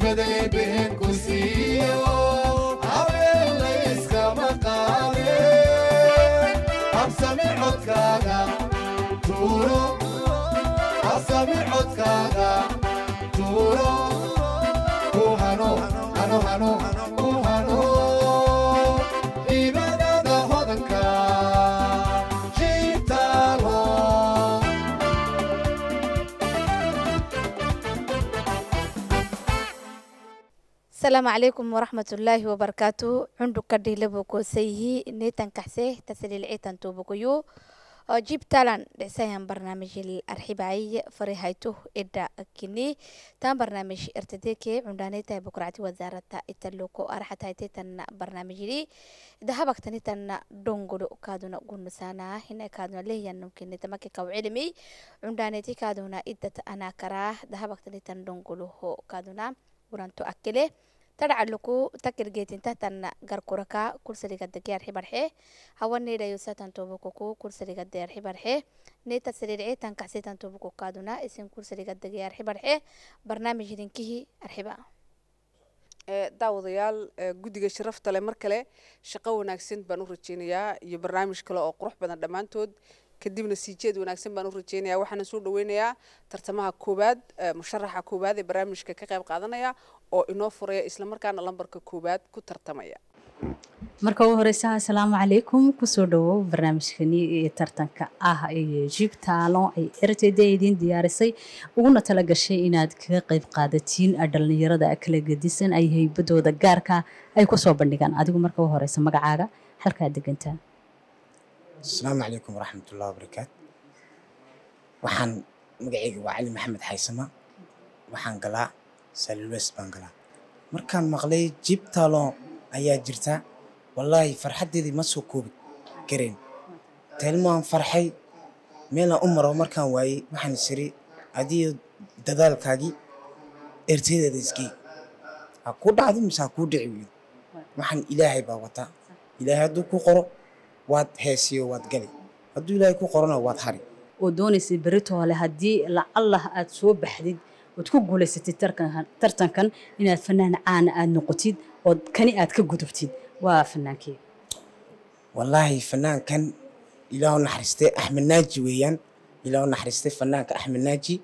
Vive de السلام عليكم ورحمة الله وبركاته عندو كده لبوكو سيهي نيتان كحسيه تسليل توبوكو يو آه، جيب تالان لسيان برنامج الارحباعي فريهايتو إدا كني تان برنامج ارتديكي عمداني تاي بكرعتي وزارة التلوكو أرحت هايتي تان برنامج لي دهبك تاني تان دونغولو كادونا قنسانا هنا كادونا ليه ينمكن يعني نتمكي كاو علمي عمداني تي كادونا إدت أنا كراه دهبك تاني تان دونغولو كادونا قرانتو أكله tadhacluku takirgeetintatana garkuraka kursiriga dagyar xibarxe hawaneedhayo satan tobokuku kursiriga deyar xibarxe neeta siriirce tankaxsitan tobokukaaduna isin kursariga degyar xibarxe barnaamij hidinkihii arxiba e, daawadayaal e, guddiga sharafta leh mar kale shaqo wanaagsan baan u rajeynayaa iyo barnaamij kale oo qurux badan dhammaantood kadibna siijeed wanaagsan baan u rajeynaya waxaana soo dhaweynayaa tartamaha koowaad eh, musharaxa koowaad ee barnaamijka ka qayb qaadanaya oo inoo furaya islamarkaana lambarka koowaad ku tartamaya marka ugu horeysa assalaamu calaykum kusoo dhawo barnaamijkani tartanka ah ee jibtaalon ay r t d idiin diyaarisay uguna tala gashay inaad kaga qayb qaadatiin dhallinyarada kala gedisan ay haybadooda gaarka ay kusoo bandhigaan adigu marka ugu horeysa magacaaga halkaad degantaa asalaamu calaykum waraxmat ullahi wabarakaatu waxaan magaceyga waa cali maxamed xaysama waxaan galaa salules baan galaa markaan maqlay jiib taalon ayaa jirtaa wallaahi farxaddeedii ma soo koobi kareen taalmoaan farxay meelaan u maro markaan waayey waxaan isiri adiyo dadaalkaagii ertaydeeda isgee ha kuu dhacdo mise ha kuu dhici wiil waxaan ilaahay baa wataa ilaahay hadduu ku qoro waad heesiyo waad gali hadduu ilaahay ku qorano waad hari oo doonaysay berito haddii lacallah aad soo baxdid ood ku guulaysatid tartankan inaad fanaan caana aad noqotid ood kani aad ka gudubtid waa fanaankii wallaahi fanaankan ilaahu naxariistay axmed naaji weeyaan ilaahu naxariistay fanaanka axmed naaji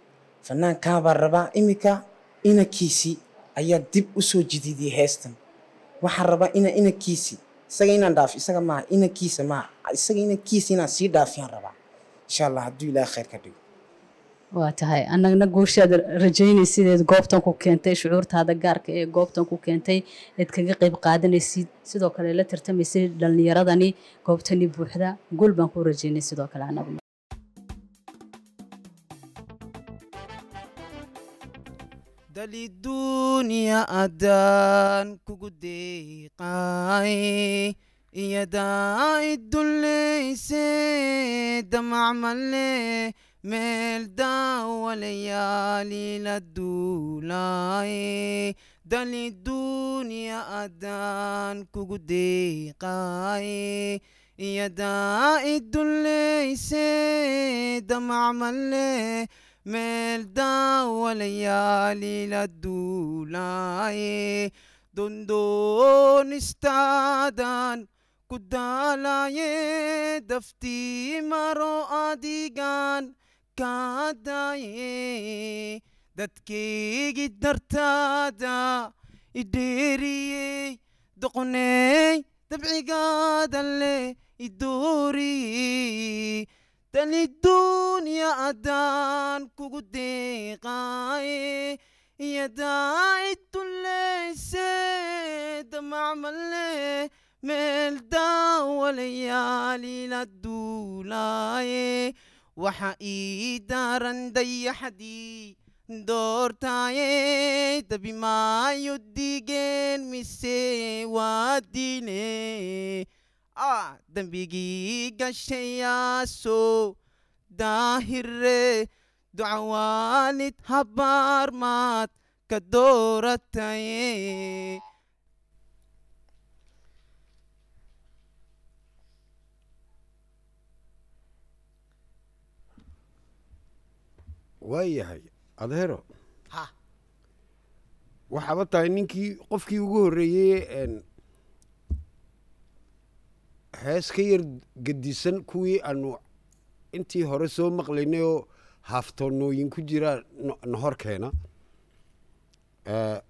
fanaankaabaa rabaa iminka inankiisii ayaa dib u soo jidiidiyey heestan waxaan rabaa ina inankiisii isaga inaan dhaaf isaga maaha inankiisa maaha isaga inankiisa inaan sii dhaafiyaan rabaa insha allah hadduu ilaaha khayr ka dhigo waa tahay annagna guushaad rajaynay sideed goobtan ku keentay shucuurtaada gaarka ee goobtan ku keentay eed kaga qayb qaadanaysid sidoo kale la tartamaysay dhallinyaradani goobtani buuxda guul baan ku rajaynay sidoo kale anaguna للدنيا أدان كودي قاي يدا الدلي سيد معمل ميل دا وليالي للدولاي دلي الدنيا أدان كودي قاي يدا الدلي سيد معمل ملدا وليالي لدولاي دون استادان كدالاي دفتي مرو أديغان كاداي دتكي دا إديري دقني تبعي قادلي دوري الدنيا أدان كوكوتي قاي يا داعي ليس دمع ملي ميل داو ليالي لدولاي وحقيدا رندي حدي دور تاي تبي ما يدي جين مسي واديني dembigii gashayaaso daahire ducawaanid habaarmaad ka doorataye waayahay adeero waxaad la tahay ninkii qofkii ugu horreeyey hees ka yar gedisan kuwii aanu intii hore soo maqlaynay oo haaftoonooyin ku jiraa keena eh,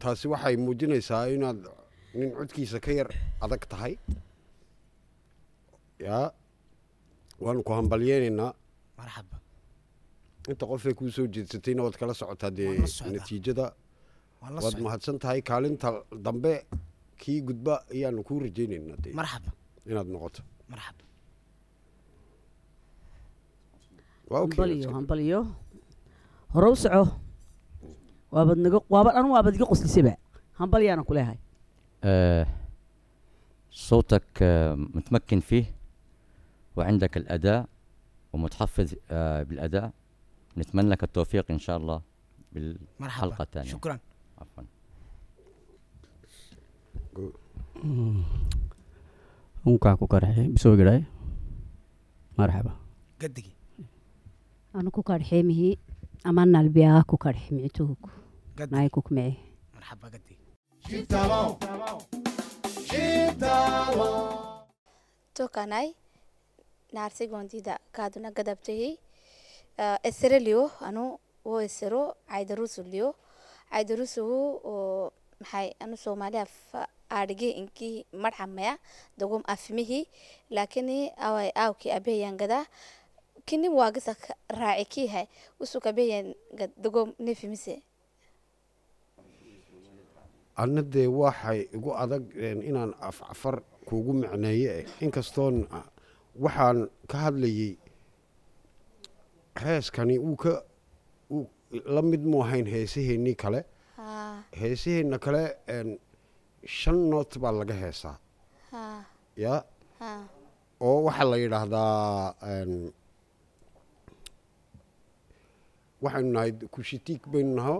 taasi waxay muujinaysaa inaad nin codkiisa ka yar adag tahay yaa waanu ku hambalyeynaynaa inta qofay kuu soo jeedsatayna waad kala socotaa dee natiijada waad mahadsan tahay kaalinta dambe kii gudba ayaanu kuu rajaynaynaa de marxaba inaad noqoto marxaba hambalyo hambalyo hore soco waabad naga waaba dhan waabad iga qoslisaba hambalyaana ku leehay صوتك متمكن فيه وعندك الأداء ومتحفظ بالأداء نتمنى لك التوفيق إن شاء الله بالحلقة الثانية شكرا عفوا unkaa ku qarxee bisoo garay eh. marxaba gadige anu ku qarxee mihi aman albiyaa ku qarxe micituhug naay kuk mee marxaba gadige tokanai naarsigondida kaaduna gadabtahi esereliyo anu wo esero caydarusulyo caydarusuhu maxay anu soomaaliya adhigii inkii marxamaya dogum afmihi lakini awai awki gada kini wagisa raaci kiihay usuka abeyanga dogum nefimise adna dee waxay igu adag inaan afcafar kuugu macneeye eh, inkastoo ah, waxaan ka hadlayay heeskani uu ka la mid mu ahayn heesaheenii kale ah. heesaheenna kale shan noot baa laga heesaa ya oo waxaa la yidhaahdaa waxaynu nahay kushitiig baynu naho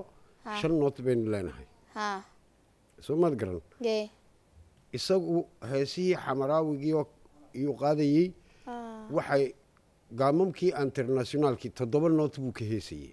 shan noot baynu leenahay soo maad garan isagu heesihii xamaraawigii iyuu qaadayey waxay gaamamkii internationaalkii toddoba noot buu ka heesayey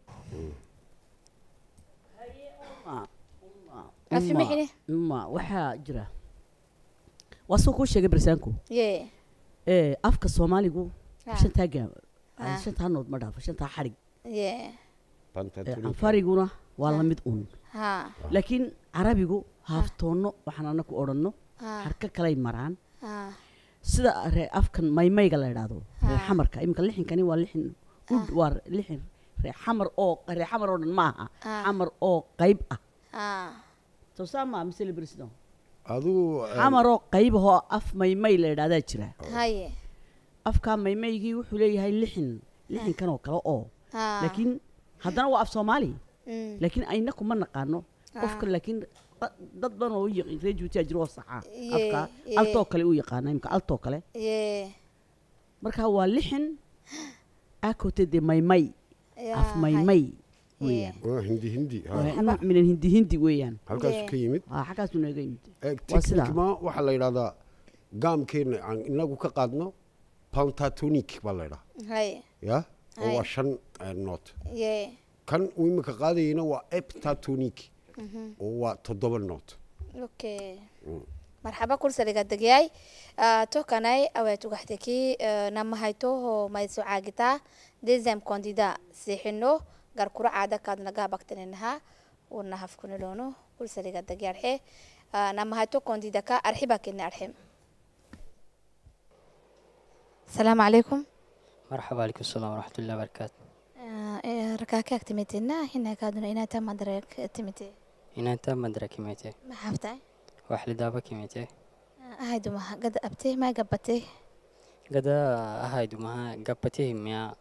waxaa jira waa suu kuu sheegay barsaanku eh, afka soomaaligu ah. shantaa ah. ma dhaafo shantaa xarig anfariguna eh, waa lamid ah. un laakiin carabigu haaftoonno waxaan anaku odhanno harka kalay maraan sida afkan maymayga la idhaahdo reexamarka iminka lixinkan waa lixin ud waa lixin reexamar oo reexamar oo dhan ma aha xamar oo qayb ah soo saama mise la xamaroo qaybahoo af maymay la yidhahdaa jira haye afkaa maymaygii wuxuu leeyahay lixin lixinkanoo ah. kale oo laakiin haddana waa af soomaali mm. laakiin ayna kuma naqaano qofka laakiin dad badan oo reer juutiyaa jira oo saxaa afkaa altoo kale u yaqaana imka altoo kale marka waa lixin aa maymay af maymay hindi hindi minan hindi hindi weeyaan halkaasu ka yimid xaggaasu naga yimid eh, techniquement waxaa la yidhahdaa gaamkeena aan inagu ka qaadno pantatonic baa la yidhaha ya oo waa shan eh, noot kan uu imika qaadayana waa eptatonic mhm. oo waa toddoba noot mm. marxaba kulsaligadegyay ah, tokanay awaad ugaxtekii eh, namahaytoho mayso caagitaa desam condida siixino garkura لونو naga habagtaninahaa urna hafkunilono kulsaliga هاتو namahato kondidaka arxiba kenne arxim السلام عليكم مرحبا عليكم السلام ورحمة الله وبركاته ركاك اكتمتنا هنا كادنا إنا تام مدرك اكتمتي إنا تام مدرك كميتي ما حفتي وحل دابا كميتي أهيدو ما قد أبتي ما قبتي قد أهيدو ما قبتي ميا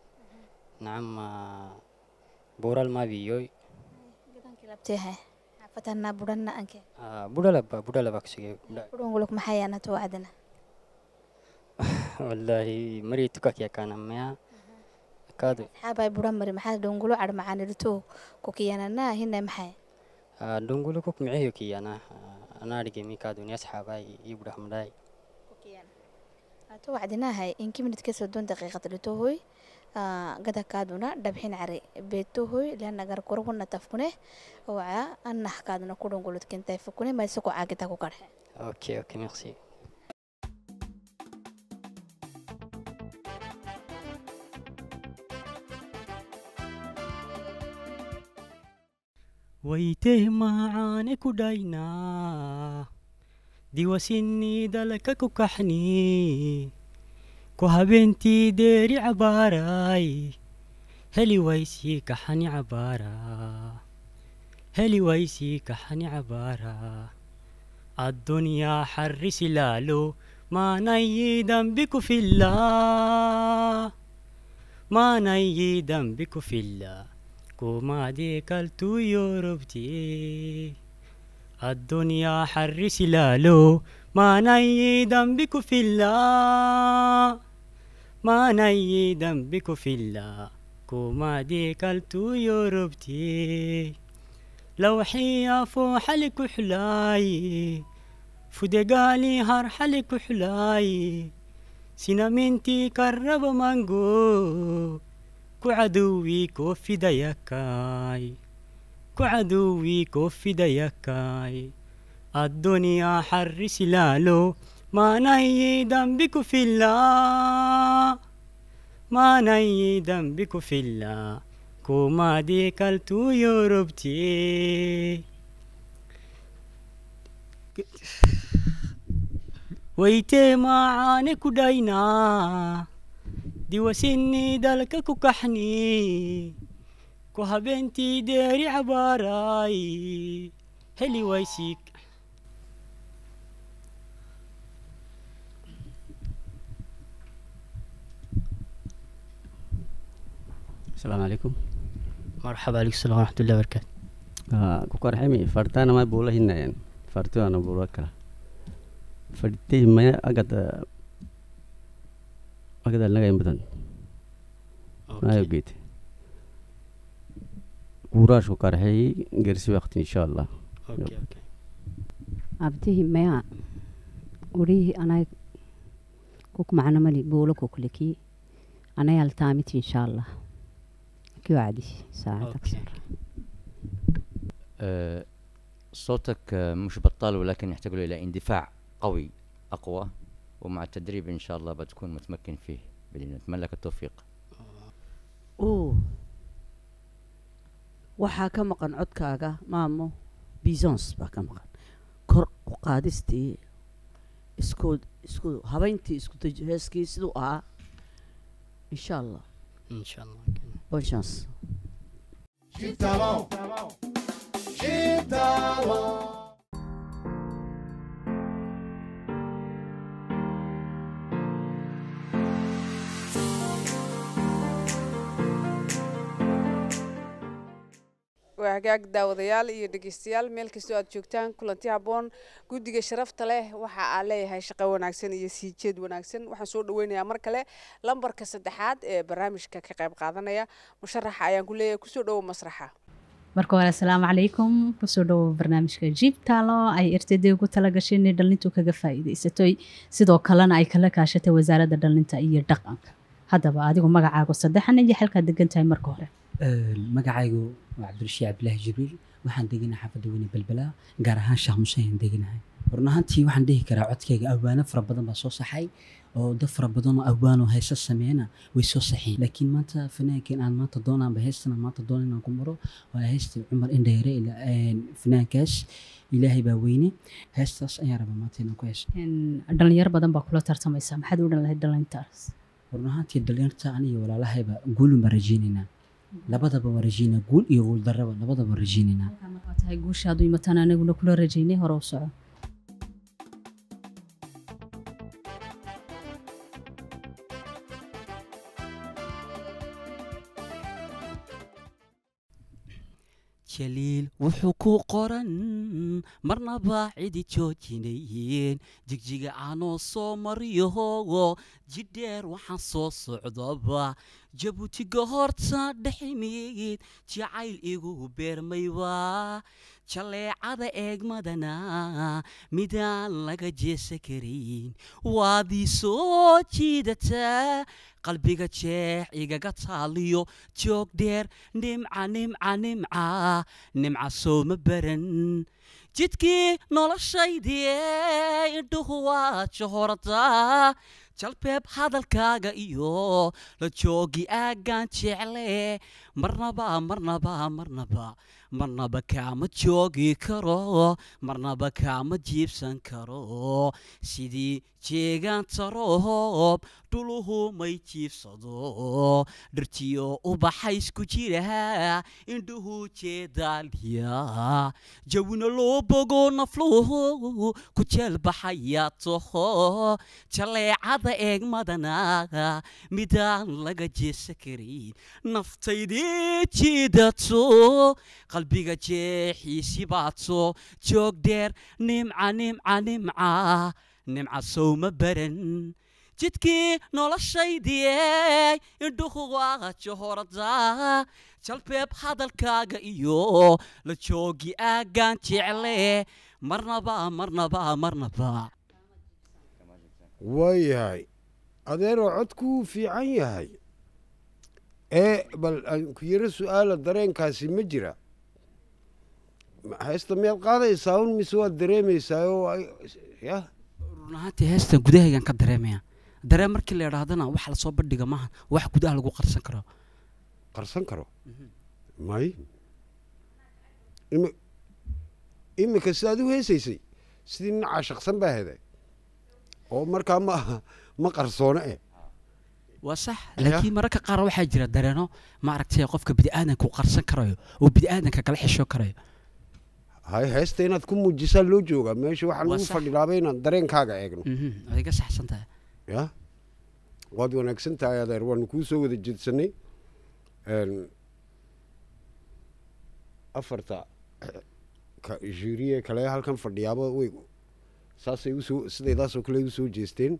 نعم boral ma biyoy gadan kilabteha xafatanna budhanna anke ah budhala ba budhala baksige budhan guluk maxayana to adana wallahi mari tukak yakana maya kaadu xabay budhan mari maxaa dhongulu ar macaanirto ku kiyanana hinna maxay ah dhongulu ku mixiyo kiyana ana arige mi kaadu ni asxabay iyo budhaxmaday ku kiyana ato wacdinahay in kiminid ka soo doon daqiiqad lito hooy gadakaaduna dhabxinacre beetohoy lenagar kuruguna tafkune waca anahkaaduna kudhunguludkintayfakune maysako caagita ku kadhe okay okay merci ويته معانك داينا دي وسني دلكك كحني بنتي ديري عباراي هلي ويسي كحني عبارة هلي ويسي كحني عبارة الدنيا حر لالو ما دم بكو في الله ما دم بكو في الله كوما دي كالتو يوربتي الدنيا حر لالو ما دم بكو في الله 만아이 담비코 필라 دي كالتو يوروبتي لوحي فو حلك حلاي فدقالي هر حلك حلاي سينامنتي كرب مانجو كعدوي كوفي ديكاي كعدوي كوفي ديكاي الدنيا حرس لالو ما نهي ذنبك في الله ما نهي ذنبك في الله كما كالتو يوروبتي ويتي عانك داينا دي وسني دالك كحني كوها بنتي داري عباراي هلي ويسيك السلام عليكم مرحبا عليكم السلام ورحمة الله وبركاته آه كوكار حمي فرتانا ما بولا هنا يعني فرتانا بولا كلا فرتي ما أجد أجد لنا جنب بدن ما يوجد كوراش كوكار هي جرسي وقت إن شاء الله أوكي أوكي abtihi maya urihii anay kuk macno mali boolo kokule kii anayaltaamit inshaa allah في وعدي ساعة أكثر أه صوتك مش بطال ولكن يحتاج إلى اندفاع قوي أقوى ومع التدريب إن شاء الله بتكون متمكن فيه بإذن نتمنى لك التوفيق أوه waxaa ka maqan codkaaga مامو بيزونس با كما قن كر u اسكود اسكود هبينتي اسكود isku سدو آه إن شاء الله Boa chance. şans. Jitalon. Jitalon. hagaag daawadayaal iyo dhegeystayaal meel kastoo aad joogtaan kulanti haboon guddiga sharafta leh waxa aad leeyahay shaqo wanaagsan iyo siijeed wanaagsan waxaan soo dhaweynayaa mar kale lambarka saddexaad ee barnaamijka ka qayb qaadanaya musharaxa ayaan ku leeyahay kusoo dhawo masraxa marka hore asalaamu calaykum kusoo dhowo barnaamijka jiib taalo ay r ugu talagashay inay dhallintu kaga faa'iidaysatoy sidoo kalena ay kala kaashatay wasaaradda dhallinta iyo dhaqanka haddaba adigu magacaagu saddexan iyo xalkaad degan tahay marka hore magacaygu waa cabdirashiid cabdilaahi jibriil waxaan deganaha xafada weyne belbela gaar ahaan shaah museen deganahay run ahaantii waxaan dhihi karaa codkayga awaano fara badan baa soo saxay oo dad fara badanoo awaanoo hayso sameena way soo saxeen laakiin maanta fanaankan aan maanta doonaanba heystan maanta doona inaan ku maro waa heysta cumar indheere fanaankaas ilaahay baa weyne heystaas ayaan rabaa maanta inaan ku heyso dhalinyaro badan baa kula tartamaysa maxaad u dhan lahayd dhalintaas run ahaantii dhalinyartaan iyo walaalahayba guulun baan rajeynaynaa labadaba waan rajeynaa guul iyo guuldarraba labadaba waan rajeynaynaa guushaadu imataan anaguna kula rajeynay hore u soco kaliil wuxuu ku qoran marnaba cidi joojinayeen jigjiga aanoo soo mariyahoogo jidheer waxaan soo socdoba jabuutiga horta dheximiyid jacayl igu beermayba jaleecada eegmadana midaan laga jeesa karayn waadii soo jiidataa qalbiga jeex igaga taaliyo joog dheer nimca nimca nimca nimca sooma baran jidkii noloshaydie indhuhu waad jahorataa jalbeeb hadalkaaga iyo la joogi aaggaan jeclee marnaba marnaba marnaba marnaba kaama joogi karo marnaba kaama jiibsan karo sidii jeegaan taroob dhuluhu may jiifsado dhartiyo ubaxa isku jira indhuhu jeedaalya jawina loo bogo nafluhu ku jeelbaxaya toho jaleecada eegmadana midaan laga jeesa karin naftaydii jiidato qalbiga jeexiisibaadso joog dheer nimca nimca nimca nimca sowma baran jidkii noloshaydie indhuhuwaa jahorada jalbeeb hadalkaaga iyo la joogi aagaan jecle marnaba marnaba marnaba waayahay adeeroo codkuu fiican yahay ee bal ku yaro su'aala dareenkaasi ma jira heesta meel qaadaysaa un mise waad dareemaysaa oo yah run ahaantii heestan gudahaygan ka dareemaya dareen markii la idhaahdana wax lasoo bandhiga maaha wax gudaha lagu qarsan karo qarsan karo mhm. may iminka sidaad u heesaysay sidii nacaa shaqsan baa heday oo markaa ma ma qarsoono eh waa sax laakiin mararka qaar waxaa jira dareeno ma aragtay qofka biniaadanka u qarsan karayo oo biniaadanka kala xishoo karayo hay heesta inaad ku muujisaa loo joogaa meesha waxaa lagu fadhilaaba inaan dareenkaaga eegno mhm, adiga saxsan tahay ya waad wanaagsan tahay adeer waanu kuu soo wada jeedsanay afarta juriye kale halkan fadhiyaaba way saasay usoo sidaydaasoo kale usoo jeesteen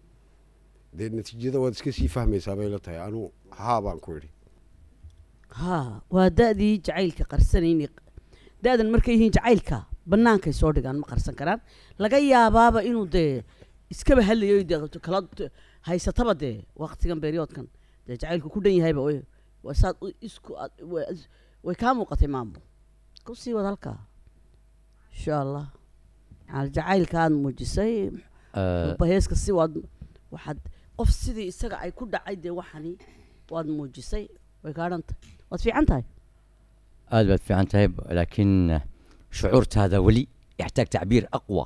dee natiijada waad iska sii fahmaysaa bay la tahay anuu haa baan ku idhi haa waa da-dii jacaylka qarsanayn da-dan markay yihiin jacaylka bannaankay soo dhigaan ma qarsan karaan laga yaabaaba inuu dee iskaba hadlayo de kala haysataba dee waktigan beeriyoodkan dee jacaylku ku dhan yahayba waa saad isku way kaa muuqatay maamo ku sii wad halkaa insha allah jacaylka aad muujisay baheeska si waad waxaad qof sidii isaga ay ku dhacay dee waxani waad muujisay way kaadhanta waad fiican tahay aad baad fiican tahay laakiin shucuurtaada weli yaxtaag tacbiir aqwa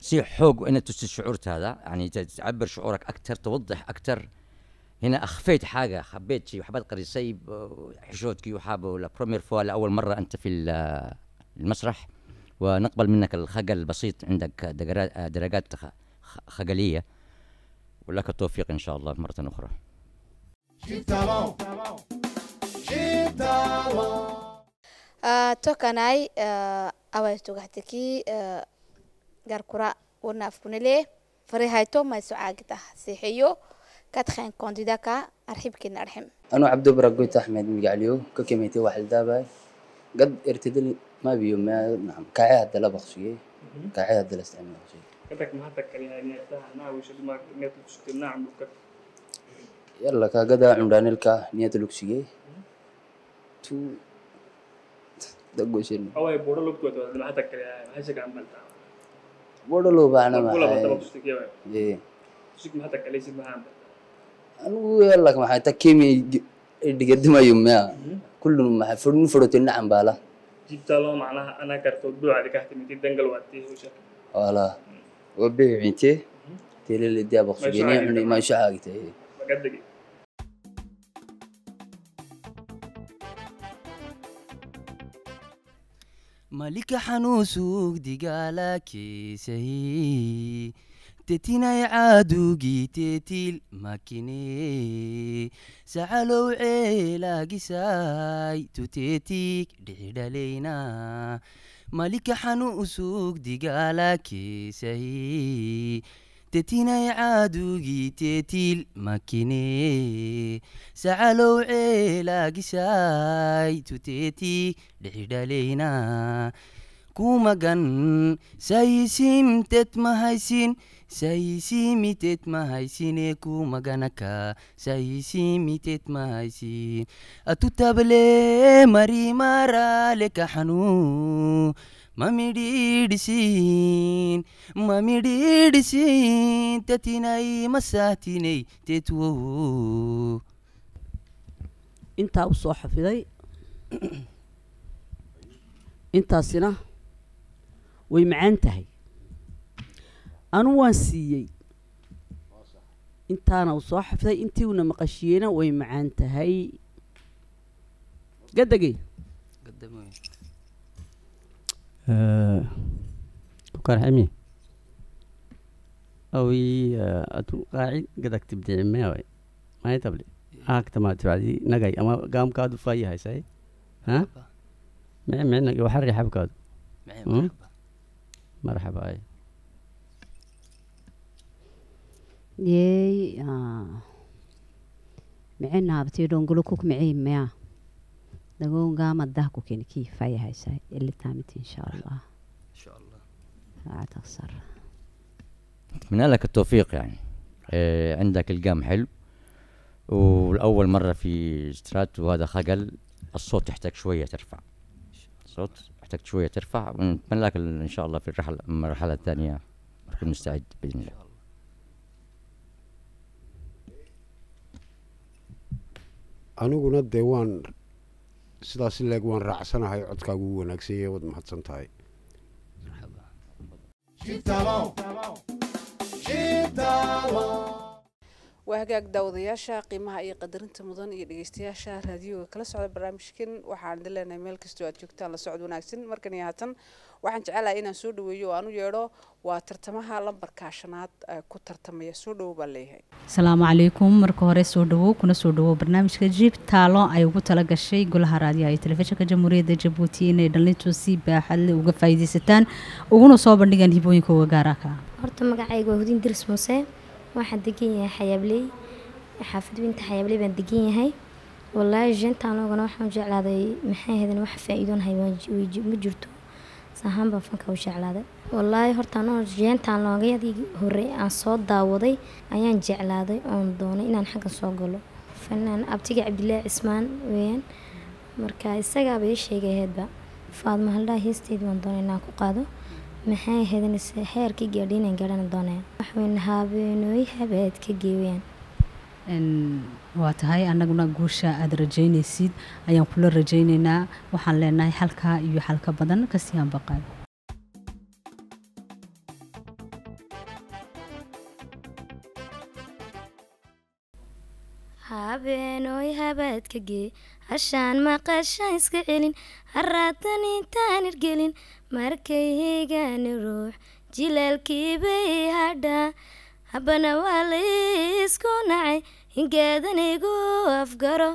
سي حوق وانك تسجل شعورك هذا يعني تعبر شعورك اكثر توضح اكثر هنا اخفيت حاجه خبيت شيء وحبيت قريسي حشوتكي وحابه ولا برومير فوا لاول مره انت في المسرح ونقبل منك الخجل البسيط عندك درجات خجليه ولك التوفيق ان شاء الله مره اخرى آه، توكاناي آه، اول توكاتكي garkura warnaafkunele farihayto mayso caagita siixiyo كتخين كونديدا كا أرحب كنا أرحم أنا عبد برقوت أحمد من قاليو ككميتي واحد دابا قد ارتدل ما بيوم ما نعم كعيه هذا لا بخشية كعيه هذا لا استعمل بخشية كتك ما هتك يعني ناويش ما نيت لكشك نعم لك يلا كا قد عمران لك نيت لكشية تو دقوشين أوه بورا لك تو هذا ما هتك يعني ما هشك عملتها budhalow baanamaayumaa kullum maxaa fadhun fadhote nacan baala jibtalo macnaha anaa karto duucadi kahtimiti dangal waatee hawsha wala cinte telele diabaqsugene cunay maashacaagtahe malika xanuunsug digaalaakeesahi tetinay caadugii tetil makine sacalow ceelaagisaay tutetig dhixidhaleyna malika xanuusug digaalaakeesahi tetinay caadugii tetiil makinee sacalow ceelaagisay tutetii dhexidhaleyna kumagan sayisimtet mahaysin sayisimitet mahaysine kumaganaka sayisimitet mahaysin atutable marimaraleka xanu mamidhiidhisiin mamidhiidhisiin tatinai masaatinay tetwow intaa u soo xafiday intaasina way macaan tahay anu waan siiyey intaana u soo xafiday una maqashiyeyna way macaan tahay gadagey حمي آه، أوي آه، أتو قاعد قدك تبدي عمي أوي ما يتبلي هاك تما تبعدي نقاي أما قام كادو فاي هاي ساي ها معي معي نقاي وحري حب كادو معي مرحبا مرحبا أي ياي آه معي نابتي دونقلوكوك معي مياه دقو قام الدهكو كين كيف هاي هاي اللي تامت إن شاء الله إن شاء الله تخسر أتمنى لك التوفيق يعني إيه عندك القام حلو والأول مرة في استرات وهذا خجل الصوت يحتاج شوية ترفع الصوت يحتاج شوية ترفع ونتمنى لك إن شاء الله في الرحلة المرحلة الثانية نكون مستعد بإذن الله أنا قلنا ديوان sidaas ileeg waan raacsanahay codkaagu u wanaagsanyahe waad mahadsan tahay waa hagaag daawadayaasha qiimaha iyo qadarinta mudan iyo dhegeystayaasha raadiyoga kala socda barnaamijkan waxaan idin meel kastoo aad joogtaan la socod wanaagsan markan haatan waxaan jecelahay inaan soo dhaweeyo aan u yeedho waa tartamaha lambarka shanaad ku tartamaya soo dhawo baan leeyahay asalaamu calaykum marka hore soo dhawow kuna soo dhawow barnaamijka jib taalo ay ugu talagashay golaha raadiyaha iyo telefishinka jamhuuriyadda jabuuti inay dhalintu si baaxadle uga faa'iidaysataan uguna soo bandhigaan hibooyinka uga gaaraka horta magacayga waa hudin diris muuse waxaan degan yahay xayaabley xaafad winta xayaabley baan deganyahay walahi jenta anagana waxaan ujeclaaday maxay ahayd wax faa'iido ma jirto sahaan baan fanka jeclaaday wallaahi hortaan oo jeentaan loogayadii hore aan soo daawaday ayaan jeclaaday oon doonay inaan xagga soo galo fanaan abtiga cabdilaahi cismaan weeyaan marka isagaaba ii sheegay aheydba faadma haldhaa heesteed waan doonay inaan ku qaado maxay hedaneyse heerkii gaadhiin aan gaadhan doonaa wax weyn habeenooy ka geeweyaan waa tahay annaguna guusha aada rajaynaysid ayaan kula rajaynaynaa waxaan leenahay xalkaa iyo xalka badan kasii aan baqaan ka gee cashaan maqasha iska celin haraatan intaan irgelin markay heegaani ruux jilaalkiibay hadhaa habbana waa isku nacay ingeedan igu afgaro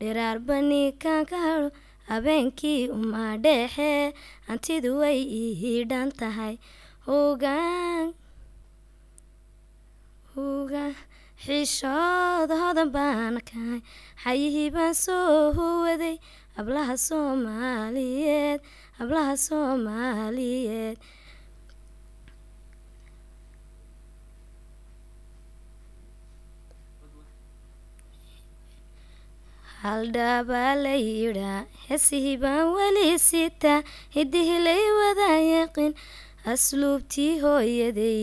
dhiraar banikaan ka hadho habeenkii umaa dhexe hantidu way ii tahay hogaan hogaan xiishooda hodan baana kahay xayihii baan soo huwaday hablaha soomaaliyeed ablaha soomaaliyeed haldhaabaa la yidhaa heesihii baan weli sitaa hiddihii lay wada yaqin asluubtii hooyaday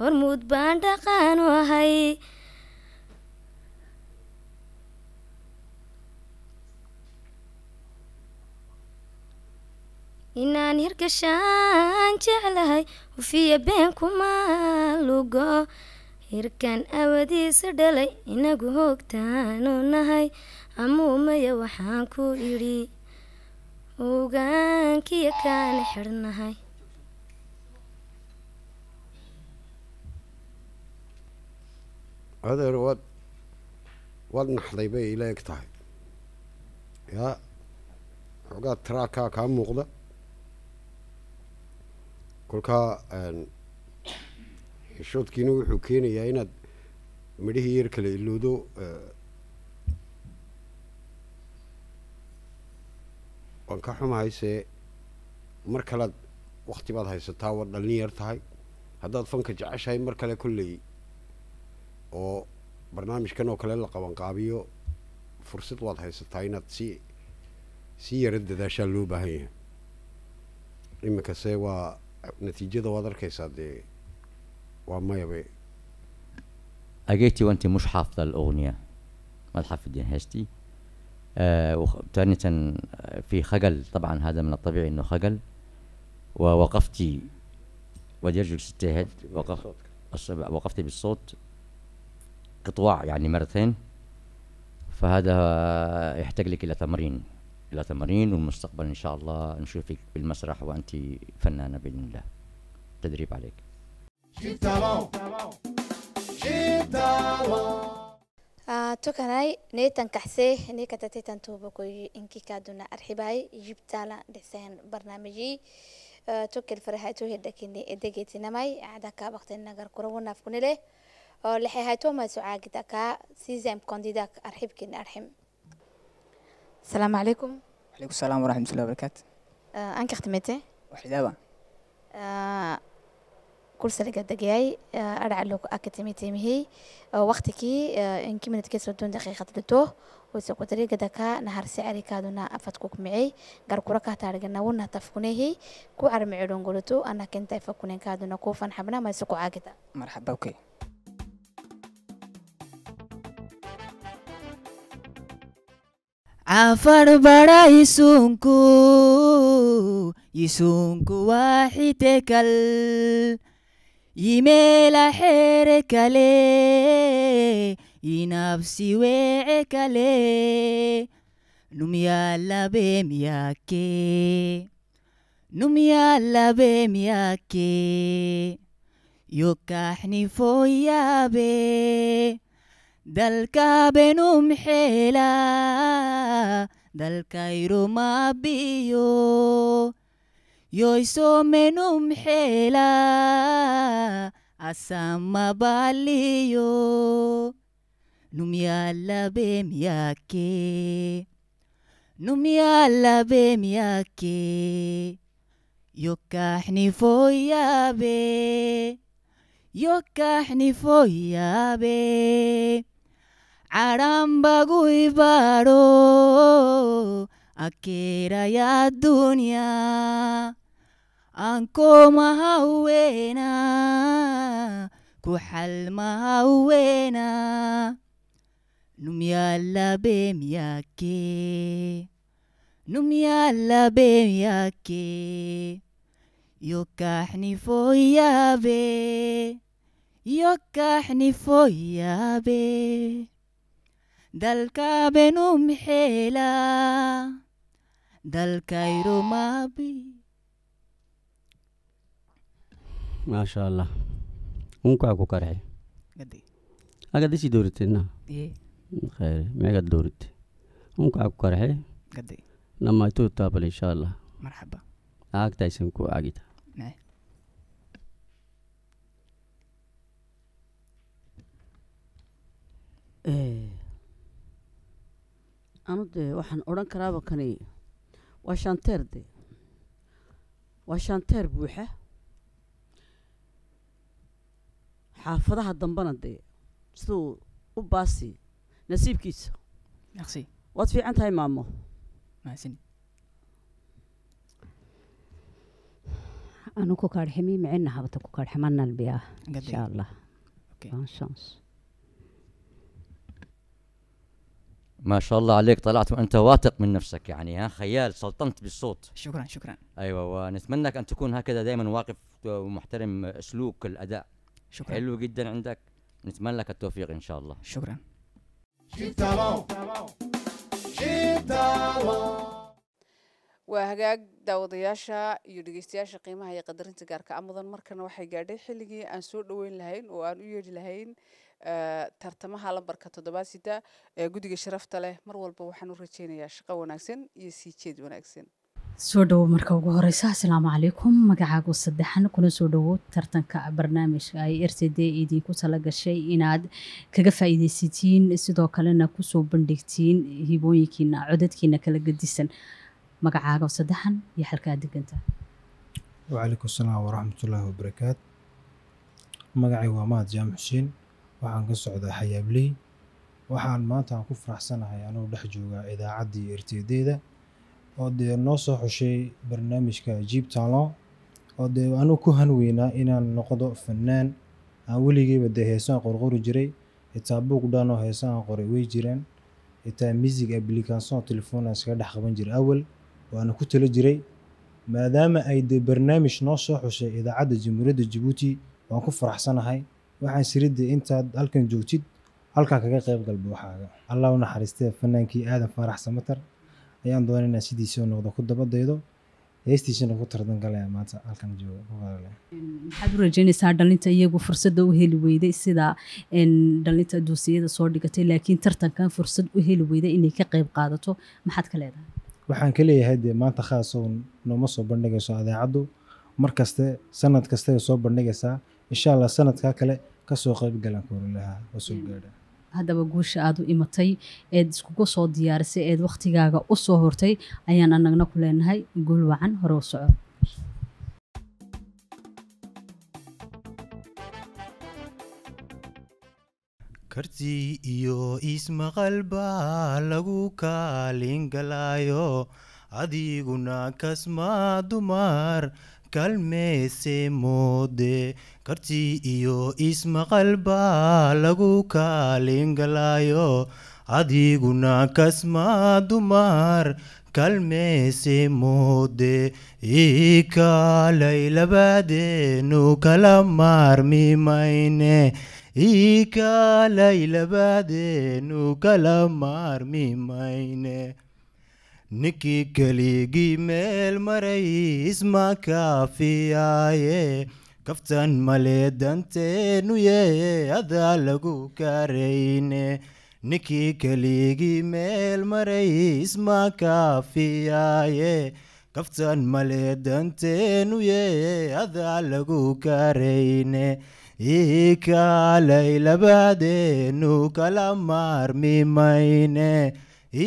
hormuud baan dhaqaanu ahay inaan hirgashaan jeclahay hufiya been kuma lugo hirkan awadiisa dhalay inagu hoogtaanu nahay amuumaya waxaan ku idhi ogaankiyo kaana xidhnahay adeer waad waad naxday bay ila eg tahay yaa xoogaa taraakaa kaa muuqda kolkaa xishoodkiina wuxuu keenayaa inaad midhihii yar kale iloodo waan ka xumahayse mar kalead wakti baad haysataa waad dhalin yar tahay haddaad fanka jeceshahay mar kale kolley oo barnaamijkan oo kale la qabanqaabiyo fursad waad haysataa inaad si si yara dadaashaa loo baahan yahay iminka se waa نتيجة وادر كيسادي وما يبي أجيتي وأنت مش حافظة الأغنية ما تحفظين هستي آه ثانية آه، في خجل طبعا هذا من الطبيعي أنه خجل ووقفتي وديرجل ستهد وقف وقفتي بالصوت قطواع يعني مرتين فهذا يحتاج لك إلى تمرين الى تمارين والمستقبل ان شاء الله نشوفك بالمسرح وانت فنانه باذن الله تدريب عليك آه، توكاناي نيتان كحسي نيكا تاتيتان توبكو انكي كادونا ارحباي جبتالا دحسان برنامجي آه، توكي الفرحي توهي داكيني ادهي تنماي عداكا بغتين نغر كروونا فكوني لي آه، لحي هاتو ما سعاقي داكا سيزام كونديداك ارحبكين ارحم السلام عليكم وعليكم السلام ورحمة الله وبركاته آه، أنك ختمتي وحدابا آه، كل سنة قد دقياي آه، أرعى لك أكتمي تيمهي وقتكي إنك من تكسر دون دقيقة لتوه وسوق طريقة دكا نهار سعري كادونا أفتكوك معي قر كرة تارجنا ونا تفكنيه كو أرمي علون قلتو أنا كنت أفكنين كادونا كوفا حبنا ما سوق عاقتا مرحبا أوكي cafar bara isunku isunku waxitekal yimeela xere kale inabsi wece kale numyalabe miyake numyalabe miyake yokaxnifoyabe dalka benu mxeela dalkairomabiyo yoisomenu mxeela asamabaliyo numyalabe miyake numyalabe miyake yokaxnifoyabe yokaxnifoyabe Aranbago ibaro akera ya dunya ankoma hawena kuhalma hawena numyalla bem yake numyalla bem yake يكحني فويا بي يكحني فويا بي dalkabenumxeela dalkairomabi maasha allah unkaa ku karxe agadisi dowritena khayr meegad dowrite unkaa ku karxe dhammaytood taabal insha allah marxaba aagtaysan ku aagita Eh anu dee waxaan odhan karaaba kani waa shanteer dee waa shanteer buuxa xaafadaha dambana dee siduu u baasi nasiibkiisa waad fiican tahay maamo anu ku kaadhximi micina habata ku kaadhximanalbiya insha allah ما شاء الله عليك طلعت وانت واثق من نفسك يعني ها خيال سلطنت بالصوت شكرا شكرا ايوه ونتمناك ان تكون هكذا دائما واقف ومحترم اسلوب الاداء شكرا حلو جدا عندك نتمنى لك التوفيق ان شاء الله شكرا وهجاج dawadayaasha iyo dhegeystayaasha qiimaha iyo qadarinta gaarka ah mudan markana waxay gaadhay xilligii aan soo dhoweyn lahayn oo aan tartamaha lambarka toddobaad ee guddiga sharafta leh mar walba waxaan u rajeynayaa shaqo wanaagsan iyo sii jeed wanaagsan soo dhowow marka ugu horeysa asalaamu calaykum magacaagu saddexan kuna soo dhowow tartanka barnaamijka ay r t d idinku tala gashay inaad kaga faa'iidaysatiin sidoo kalena kusoo bandhigtiin hibooyinkiina codadkiina kala gedisan magacaaga saddexan iyo halkaa degantaa wacalaykum asalaam waraxmatullaahi wabarakaat magacay waa mahad jaam xushiin waxaan ka socdaa xayaabley waxaan maanta aan ku faraxsanahay anugu dhex joogaa idaacaddii erteydeeda oo dee noo soo xushay barnaamijka jiib talon oo dee anugu ku hanweynaa inaan noqdo fannaan aan weligeyba dee heesaan qorqori jiray xitaa buugdhanoo heesaan qoray wey jireen xitaa misig ablikanson telefoon aan iskaga dhex qaban jiray awal waana ku tala jiray maadaama ay dee barnaamij noo soo xushay idaacadda jamhuuriyadda jabuuti waan ku faraxsanahay waxaan shiridda intaad halkan joogtid halkaa kaga qayb galba waxaaga allah u naxariistee fanaankii aadan faarax samatar ayaan doona inaan sidiisii noqdo ku dabadaydo heestiisina ku tardan galaya maanta halkan jooga u rajeynaysaa dhalinta iyagu fursada u heli weyday sidaa dhalinta duusiyada soo dhigatay laakiin tartankan fursad u heli weyday inay ka qayb qaadato maxaad ka leedahay waxaan ka leeyahay dee maanta khaasow oo nooma soo bandhigayso adaacaddu mar kaste sanad kastaay soo bandhigaysaa insha allah sanadkaa kale kasoo qaybgalaan koorilahaa oo gaadha haddaba guusha aad u imatay eed iskugu soo diyaarisay eed wakhtigaaga u soo hortay ayaan anagna ku leenahay guul wacan hore u soco karti iyo ismaqalba lagu kaalin galaayo adiguna kasmaa dumar kalmeese moode karti iyo ismaqal baa lagu galaayo adiguna kasma dumar kalmeese moode ikalailabadeenu kala maarmi mayne ikalailabadeenu kala maarmi mayne ninkii keligii meel maray isma kaafiyaaye kaftan male danteenuye adaa lagu kaarayne ninkii keligii meel maray isma kaafiyaaye kaftan male danteenuye adaa lagu kaarayne ikalay labadeenu kala maarmi mayne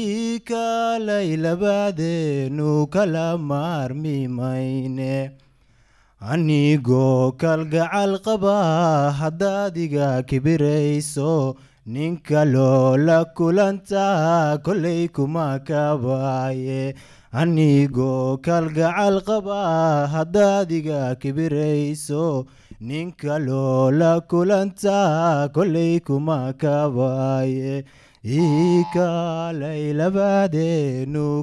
ikalay labadeenu kala maarmi mayne anigoo kalgacal qaba haddaad iga kibirayso ninka loola kulanta kolay kuma kabaaye anigoo kalgacal qaba haddaad iga kibirayso ninka loola kulanta kolay kuma kabaaye ii kaalay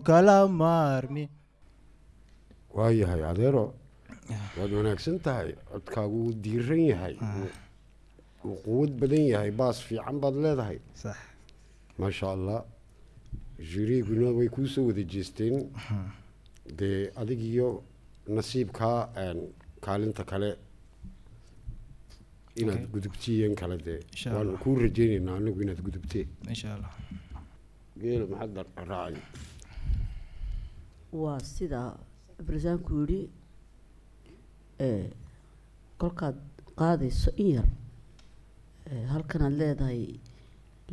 kala maarmi waayahay adeero waad wanaagsan tahay codkaagu wuu diiran yahay ah. wuu quwad badan yahay baas fiican baad leedahay maasha allah juriiguna way kuusoo wada jeesteen dee adigiyo nasiibkaa kaalinta kale inaad gudubtiyeen kale dee waan kuu rajeynaynaa anagu inaad gudubteen geel maxaad raacay waa sidaa abrisaan ku yidhi Eh, kolkaad qaadayso in yar eh, halkanaad leedahay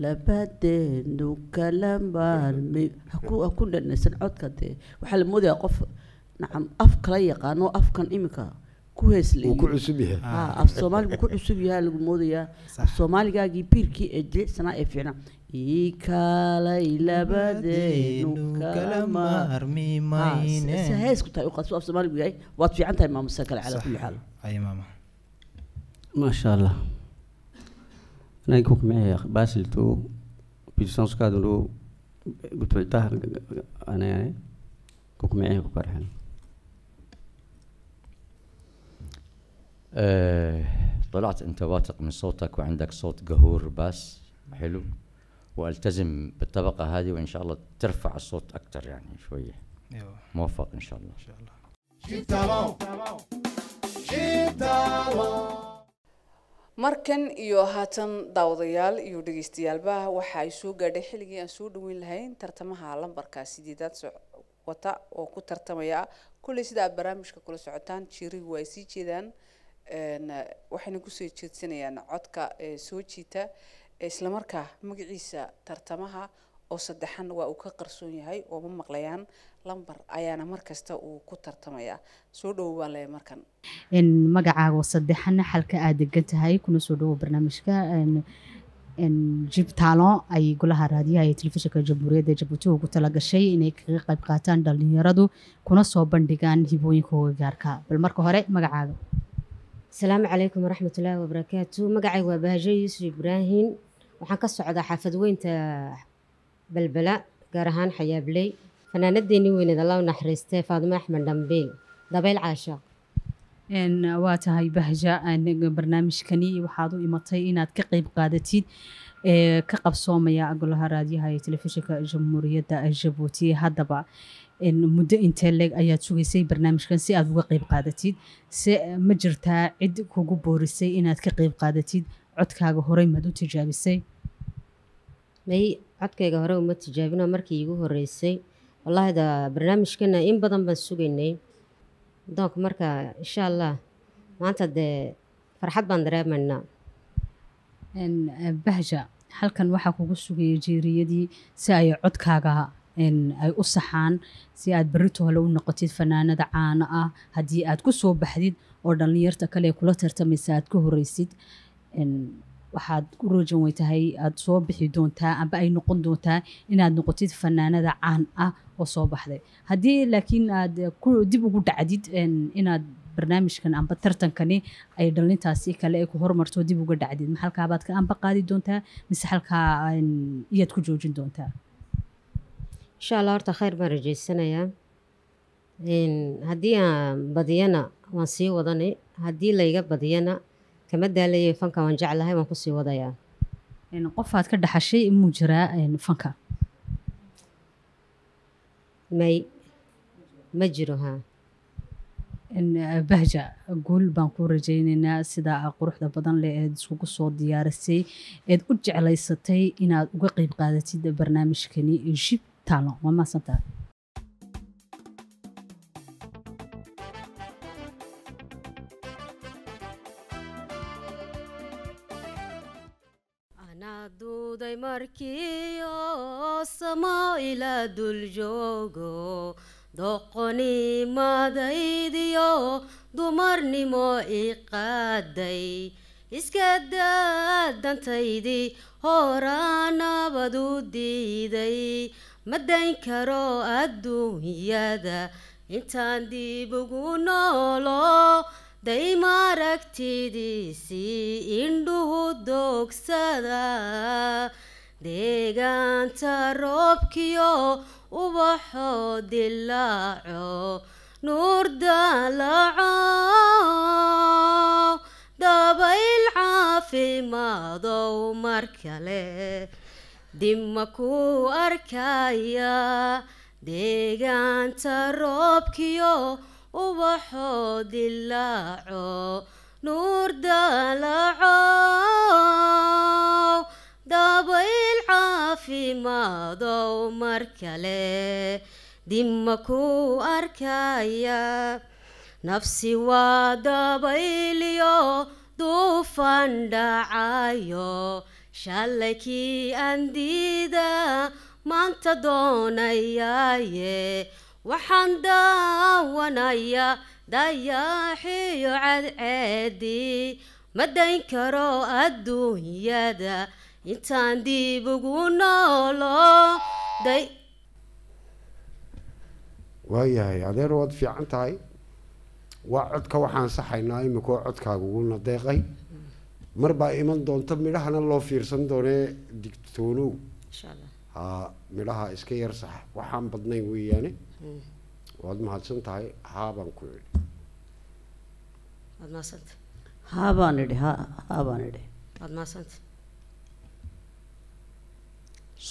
labadeenu kalamaanha ku dhanaysan codka dee waxaa la moodayaa qof nacam af kala yaqaano afkan imika ku heesleysoomali ku cusub yaha ah, lagu moodayaa af soomaaligaagii biirkii ee jilicsanaa ee fiicnaa heeskutaayafsomaalig yahay waad fiican tahay maamusa kale calaa kulli xaal maasha allah ninka wuxuu mixay baasiltu bisanskaadunu gutultaha anayane kukumixay ku qarxan طلعت انت واثق من صوتك وعندك صوت قهور باس حلو والتزم بالطبقه هذه وان شاء الله ترفع الصوت اكثر يعني شويه ايوه موفق ان شاء الله ان شاء الله markan iyo haatan daawadayaal iyo dhegeystayaalba waxa ay soo gaadhay xilligii aan soo dhaweyn lahayn tartamaha lambarka sideedaad wata oo ku tartamaya kulley sida aad barnaamijka kula socotaan jirig waa sii jeedaan waxayna kusoo jeedsanayaan codka soo jiita isla markaa magaciisa tartamaha oo saddexan waa uu ka qarsoon yahay oo ma maqlayaan lambar ayaana markasta uu ku tartamayaa soo dhowo waa le markan magacaaga saddexan xalka aad degan tahay kuna soo dhowo barnaamijka jibtaalo ay golaha raadiyaha ee telefishinka jamhuuriyadda jabuuti ugu talagashay inay kaga qayb qaataan dhalinyaradu kuna soo bandhigaan hibooyinkooga gaarka bal marka hore magacaaga asalaamu calaykum waraxmat ullaahi wabarakaatu magacay waa bahajo yuusuf ibraahim waxaan ka socdaa xaafad weynta balbala gaar ahaan xayaabley fanaanadeeni weyneed alla u naxariistee faadimo axmed dhambeel dabeyl caashaaq waa tahay bahja barnaamijkani waxaad u imatay inaad ka qeyb qaadatid ee ka qabsoomaya golaha raadiyaha ee telefishinka jamhuuriyadda jabuuti haddaba muddo intee leeg ayaad sugaysay barnaamijkan si aad uga qeyb qaadatid se ma jirtaa cid kugu boorisay inaad ka qeyb qaadatid codkaaga horey maad u tijaabisay may codkayga hore uma tijaabino markii iigu horeysay walaahida barnaamijkana in badan baan sugaynay donk marka insha allah maanta dee farxad baan dareemaynaa eh, bahja halkan waxaa kugu sugaya jeeriyadii si ay codkaaga ay u saxaan si aad berrito hole u noqotid fanaanada caano ah haddii aad ku soo baxdid oo dhallinyarta kale kula tartamaysa aad ka horeysid waxaad u roojan way tahay aad soo bixi doontaa amba ay noqon doontaa inaad noqotid fanaanada caan ah oo soo baxday haddii laakiin aad dib ugu dhacdid inaad barnaamijkan amba tartankani ay dhalintaasi kale ay ku hormarto dib uga dhacdid ma ka amba qaadi doontaa mise halkaa iyaad ku joojin doontaa insha allah horta khayr baan rajaysanayaa haddii aan badiyana waan sii wadani haddii layga badiyana kama daalaya fanka waan jeclahay waan kusii wadayaa qof aad ka dhaxashay muu jiraa fanka may ma jiro haa bahja guul baan ku rajaynaynaa sidaa quruxda badan leh eed iskugu soo diyaarisay eed u jeclaysatay inaad uga qayb qaadatid barnaamijkani shib taalo duuday markiyo samo ila dul joogo doqonimadaydiyo dumarnimo iqaaday iska daa dantaydii horaa nabad u diiday ma dayn karo adduunyada intaan dib ugu noolo dayma aragtidiisii indhuhu doogsada deegaanta roobkiyo ubaxo dilaaco nuur dalaco dabayl caafimaadow mar kale dimma ku arkaya deegaanta roobkiyo ubaxo dilaaco nuur dalaco dabayl caafimaadow mar kale dima ku arkaya nafsi waa dabayliyo duufan dhacayo shalay kii aan diida maanta doonayaaye waxaan daawanayaa dayaaxiyo cadceedi ma dayn karo adduunyada intaan dib ugu noolo waayahay adeer waad fiican tahay waa codka waxaan saxaynaa imika oo codkaaga ugu nadeeqay mar baa iman doonta midhahana loo fiirsan doonee digtoonow haa midhaha iska yar sax waxaan badnay weeyaane hmm. waad mahadsan tahay haabaan ku idhi haabaan idhi ha haabaan idhi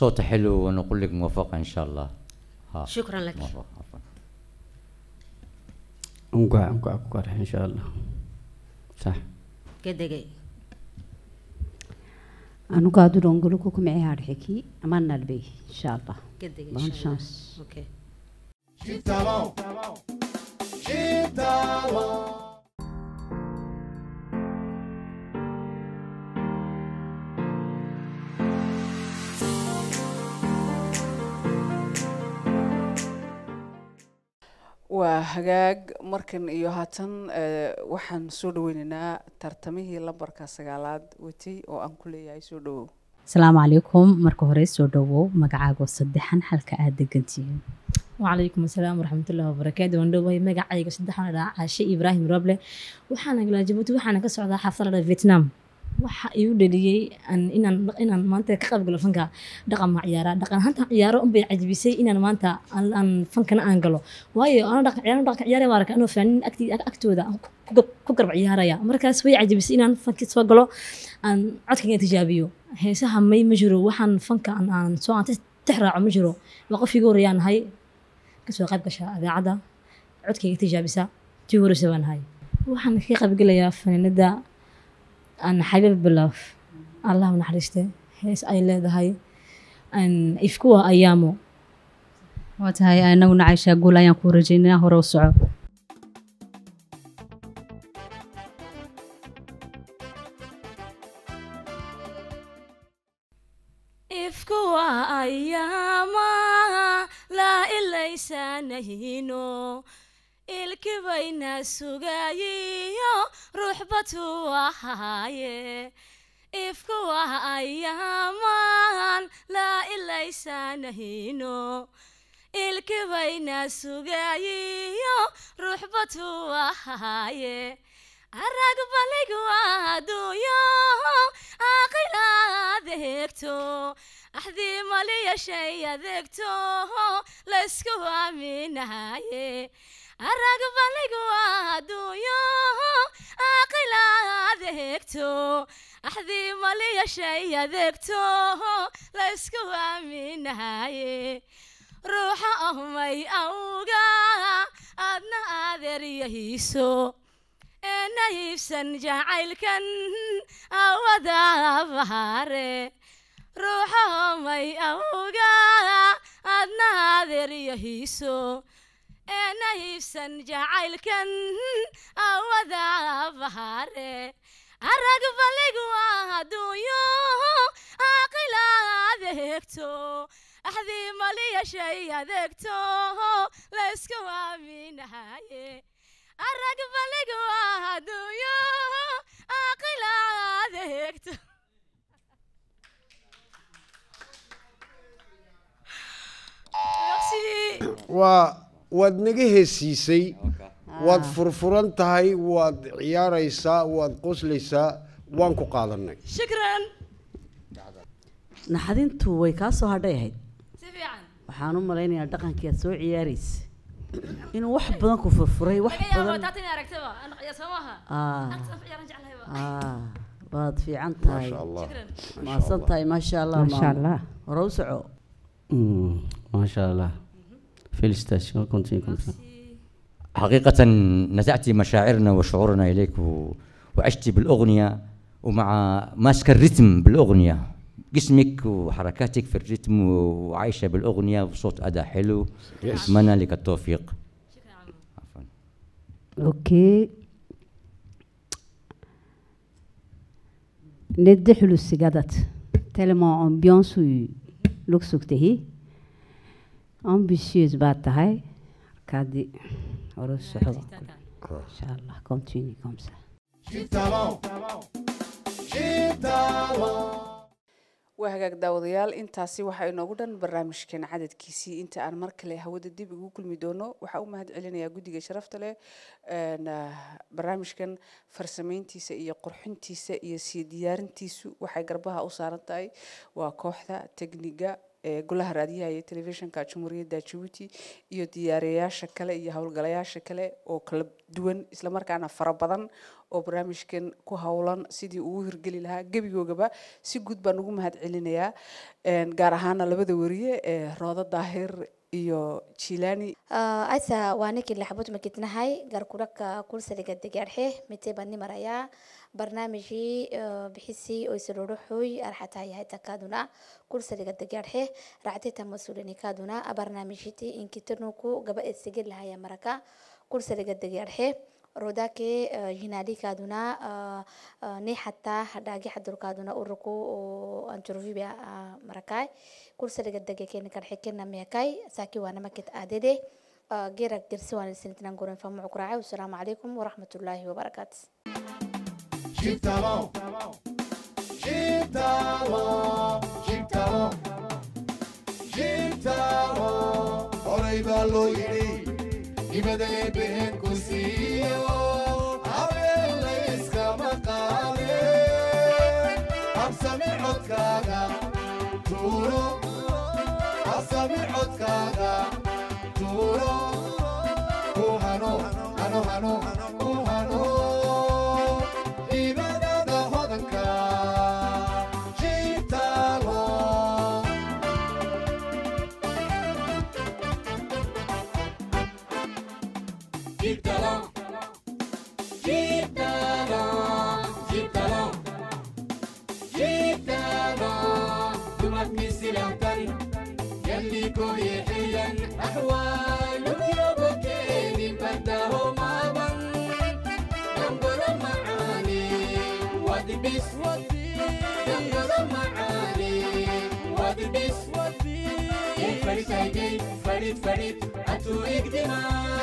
صوت حلو ونقول لك موفقة إن شاء الله ها. شكرا لك anigu aada urongoluku kumicay harxiki amaan nalbey insha allah bahan shans waa hagaag markan iyo haatan eh, waxaan soo dhaweyneynaa tartamihii lambarka sagaalaad watay oo aan ku leeyahay soo dhawow asalaamu calaykum marka hore soo dhowow magacaago saddexan halka aada degantihiin wacalaykum asalaam waraxmatullahi wabarakaatu waan dhoway magacayga saddexan dhaa caashe ibraahim roble waxaana galaa jabuuti waxaana ka socdaa xaafadadha vietnam waxa igu dhaliyey inaan maanta ka qaybgalo fanka dhaqan ciyaara dhaqan ahaanta ciyaaro unbay cajbisay inaan maanta aan fankana aan galo waayo anoo dhaqan ciyaaro ciyaaraya waa arka anoo faanin agtooda ku garba ciyaaraya markaas way cajbisay inaan fankii soo galo aan codkayga tijaabiyo heesaha may ma jiro waxaan fanka aan soo aan tix ma jiro waa qof igu ahay kasoo qayb gasha idaacadda codkayga tijaabisa tii horeysa baan ahay waxaan ka qaybgalayaa fanaanada xabiib bilaaf allah u hees ay leedahay ifkuwa ayaamo waa tahay inagu nacayshaa guul ayaan ku rajaynaa hore u soco wiilkii baynaa sugayiyo ruuxbatuu ahaaye ifku ah ayaamaan laa ilaysaanahino ilkii baynaa sugayiyo ruuxbatuu ahaaye arag baligu aduunyo aqil aad axdii maliya adeegto laysku aaminaye aragvaligu aduunyo aqil adeegto axdii mali yashay adeegto laysku aaminahaye ruuxa ahmay awga jacaylkan awada bahaare ruuxa ahmay awga aadna adeeryahiiso nayibsan jacaylkan awada bahare arag baligu aduunyo aaqilaad eegto axdii maliyashay adeegto laysku waaminahaye arag baligu aduunyo aaqilaad eegto waa waad naga heesiisay ah. waad furfuran tahay waad ciyaaraysaa waad qoslaysaa waan ku qaadanay naxdintu way kaa soo hadhay ahayd waxaan u malaynayaa dhaqankii aad soo ciyaaraysa inuu wax badan ku furfuray wax ah. ah, waad fiican tahay maasan tahay maasha allah hore u soco maasha mm, allah فيليستاسيون كونتيني كونتيني حقيقة نزعتي مشاعرنا وشعورنا إليك و... وعشتي بالأغنية ومع ماسكة الريتم بالأغنية جسمك وحركاتك في الريتم وعايشة بالأغنية وصوت أداء حلو أتمنى لك التوفيق أوكي ندحلو حلو السجادات تلما أمبيانس لوكسوك تهي ambitious baad tahay marka hore socdo insha continue comsa waa hagaag daawadayaal intaasi waxaa inoogu dhan barnaamijkeen cadadkiisii inta aan mar kale hawada dib ugu kulmi doono waxaa u mahad celinayaa guddiga sharafta leh barnaamijkan farsameyntiisa iyo qurxintiisa iyo sii diyaarintiisu waxay garbaha u saaran tahay waa kooxda tekniga golaha raadiyaha iyo telefishinka jumhuuriyadda jabuuti iyo diyaariyayaasha kale iyo howlgalayaasha kale oo kala duwan islamarkaana fara badan oo barnaamijkan ku howlan sidii ugu hirgeli lahaa gebigoogaba si guud baan ugu mahad celinayaa gaar ahaana labada wariye roodo daahir iyo jilani ah, aisa waa ninkii laxbud makidnahay garkuraka kursaliga digaarxe miteba nimarayaa barnaamijii ah, bixisii oisaruruxuy arxatayahay takaaduna kursaliga digaarxe ractita masuulini kaaduna barnaamijiti inkitanuku gaba esigilahaya maraka kursaliga digaarxe rodake hinadi kaduna ne hatta hadagi hadur kaduna uruku o anchurvi bia marakai kursa daga daga ken kar xikirna meekai saki wana makit adede gerak dirsi wana sinitnan gurin famu ukraaci wasalaamu calaykum waraxmatullaahi wabarakaatu Jibtalo, jibtalo, jibtalo, jibtalo, horay baa loo yidhi gibadaleebehen ku siiyo habeelayskama qaadeen habsami codkaaga tuuro habsami codkaaga tuuro ku hano hano hano Fatima.